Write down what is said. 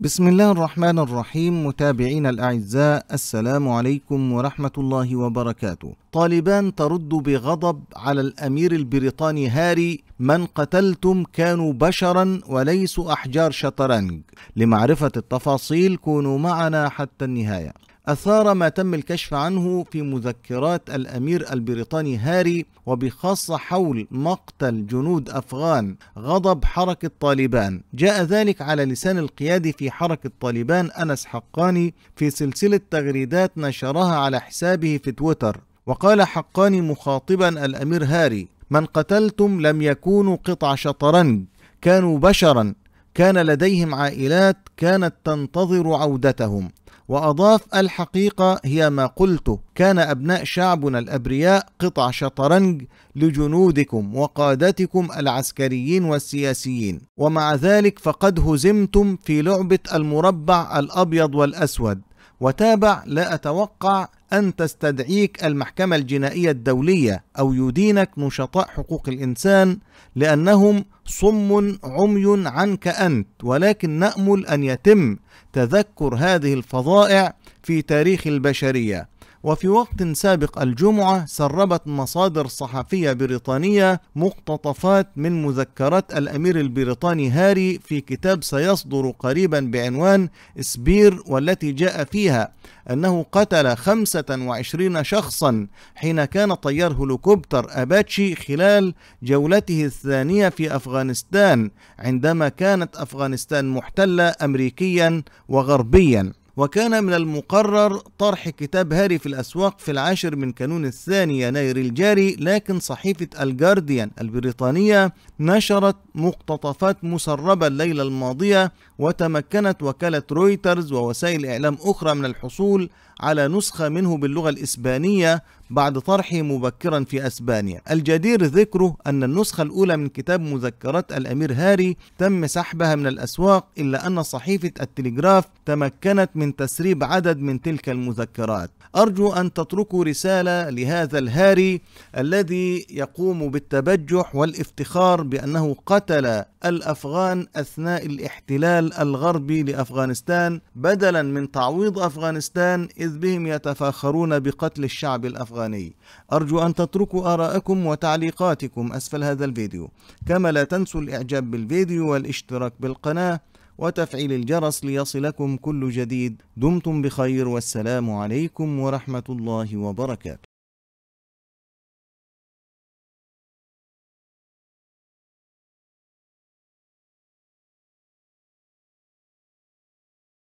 بسم الله الرحمن الرحيم متابعين الأعزاء السلام عليكم ورحمة الله وبركاته طالبان ترد بغضب على الأمير البريطاني هاري من قتلتم كانوا بشرا وليسوا أحجار شطرنج لمعرفة التفاصيل كونوا معنا حتى النهاية أثار ما تم الكشف عنه في مذكرات الأمير البريطاني هاري وبخاصة حول مقتل جنود أفغان غضب حركة طالبان جاء ذلك على لسان القيادي في حركة طالبان أنس حقاني في سلسلة تغريدات نشرها على حسابه في تويتر وقال حقاني مخاطبا الأمير هاري من قتلتم لم يكونوا قطع شطرنج كانوا بشرا كان لديهم عائلات كانت تنتظر عودتهم وأضاف الحقيقة هي ما قلته كان أبناء شعبنا الأبرياء قطع شطرنج لجنودكم وقادتكم العسكريين والسياسيين ومع ذلك فقد هزمتم في لعبة المربع الأبيض والأسود وتابع لا أتوقع أن تستدعيك المحكمة الجنائية الدولية أو يدينك نشطاء حقوق الإنسان لأنهم صم عمي عنك أنت ولكن نأمل أن يتم تذكر هذه الفظائع في تاريخ البشرية وفي وقت سابق الجمعة سربت مصادر صحفية بريطانية مقتطفات من مذكرات الأمير البريطاني هاري في كتاب سيصدر قريبا بعنوان سبير والتي جاء فيها أنه قتل 25 شخصا حين كان طيار هليكوبتر أباتشي خلال جولته الثانية في أفغانستان عندما كانت أفغانستان محتلة أمريكيا وغربيا وكان من المقرر طرح كتاب هاري في الأسواق في العاشر من كانون الثاني يناير الجاري لكن صحيفة الجارديان البريطانية نشرت مقتطفات مسربة الليلة الماضية وتمكنت وكالة رويترز ووسائل إعلام أخرى من الحصول على نسخة منه باللغة الإسبانية بعد طرحه مبكرا في أسبانيا الجدير ذكره أن النسخة الأولى من كتاب مذكرات الأمير هاري تم سحبها من الأسواق إلا أن صحيفة التلغراف تمكنت من تسريب عدد من تلك المذكرات أرجو أن تتركوا رسالة لهذا الهاري الذي يقوم بالتبجح والافتخار بأنه قتل الأفغان أثناء الاحتلال الغربي لأفغانستان بدلا من تعويض أفغانستان إذ بهم يتفاخرون بقتل الشعب الأفغاني الأفغاني أرجو أن تتركوا آراءكم وتعليقاتكم أسفل هذا الفيديو كما لا تنسوا الإعجاب بالفيديو والاشتراك بالقناة وتفعيل الجرس ليصلكم كل جديد دمتم بخير والسلام عليكم ورحمة الله وبركاته